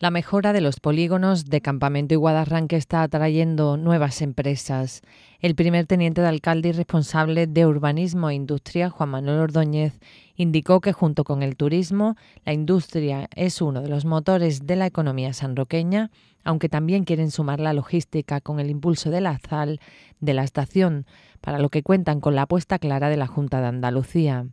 La mejora de los polígonos de Campamento y Guadarranque está atrayendo nuevas empresas. El primer teniente de alcalde y responsable de Urbanismo e Industria, Juan Manuel Ordóñez, indicó que junto con el turismo, la industria es uno de los motores de la economía sanroqueña, aunque también quieren sumar la logística con el impulso del azal de la estación, para lo que cuentan con la apuesta clara de la Junta de Andalucía.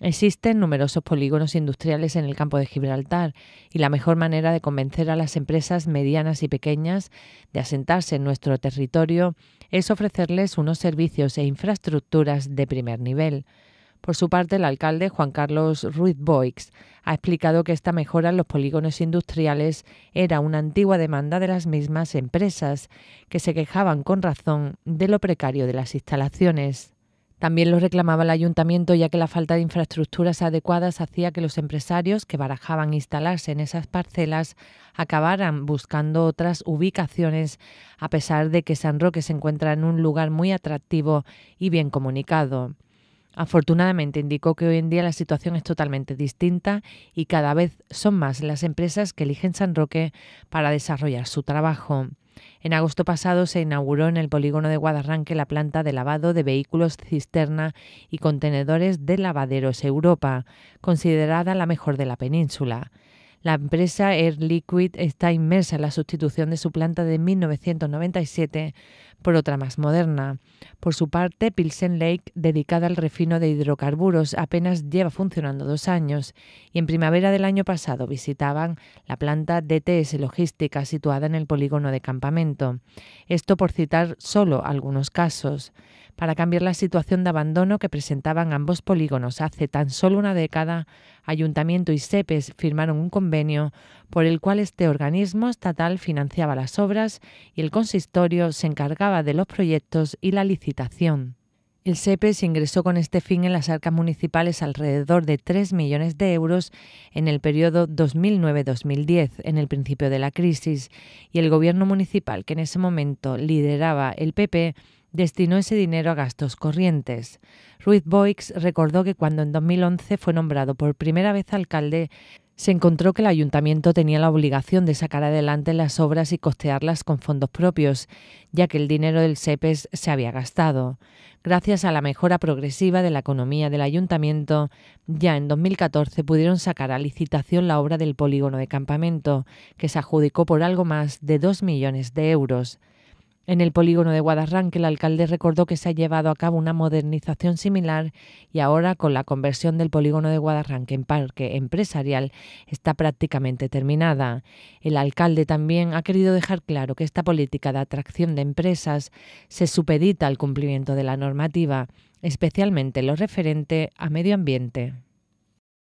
Existen numerosos polígonos industriales en el campo de Gibraltar y la mejor manera de convencer a las empresas medianas y pequeñas de asentarse en nuestro territorio es ofrecerles unos servicios e infraestructuras de primer nivel. Por su parte, el alcalde Juan Carlos Ruiz Boix ha explicado que esta mejora en los polígonos industriales era una antigua demanda de las mismas empresas que se quejaban con razón de lo precario de las instalaciones. También lo reclamaba el ayuntamiento ya que la falta de infraestructuras adecuadas hacía que los empresarios que barajaban instalarse en esas parcelas acabaran buscando otras ubicaciones a pesar de que San Roque se encuentra en un lugar muy atractivo y bien comunicado. Afortunadamente indicó que hoy en día la situación es totalmente distinta y cada vez son más las empresas que eligen San Roque para desarrollar su trabajo. En agosto pasado se inauguró en el polígono de Guadarranque la planta de lavado de vehículos cisterna y contenedores de lavaderos Europa, considerada la mejor de la península. La empresa Air Liquid está inmersa en la sustitución de su planta de 1997 por otra más moderna. Por su parte, Pilsen Lake, dedicada al refino de hidrocarburos, apenas lleva funcionando dos años y en primavera del año pasado visitaban la planta DTS Logística situada en el polígono de campamento. Esto por citar solo algunos casos para cambiar la situación de abandono que presentaban ambos polígonos. Hace tan solo una década, Ayuntamiento y SEPES firmaron un convenio por el cual este organismo estatal financiaba las obras y el consistorio se encargaba de los proyectos y la licitación. El SEPES ingresó con este fin en las arcas municipales alrededor de 3 millones de euros en el periodo 2009-2010, en el principio de la crisis, y el gobierno municipal, que en ese momento lideraba el PP, destinó ese dinero a gastos corrientes. Ruiz Boix recordó que cuando en 2011 fue nombrado por primera vez alcalde, se encontró que el ayuntamiento tenía la obligación de sacar adelante las obras y costearlas con fondos propios, ya que el dinero del SEPES se había gastado. Gracias a la mejora progresiva de la economía del ayuntamiento, ya en 2014 pudieron sacar a licitación la obra del polígono de campamento, que se adjudicó por algo más de 2 millones de euros. En el polígono de Guadarranque, el alcalde recordó que se ha llevado a cabo una modernización similar y ahora, con la conversión del polígono de Guadarranque en parque empresarial, está prácticamente terminada. El alcalde también ha querido dejar claro que esta política de atracción de empresas se supedita al cumplimiento de la normativa, especialmente lo referente a medio ambiente.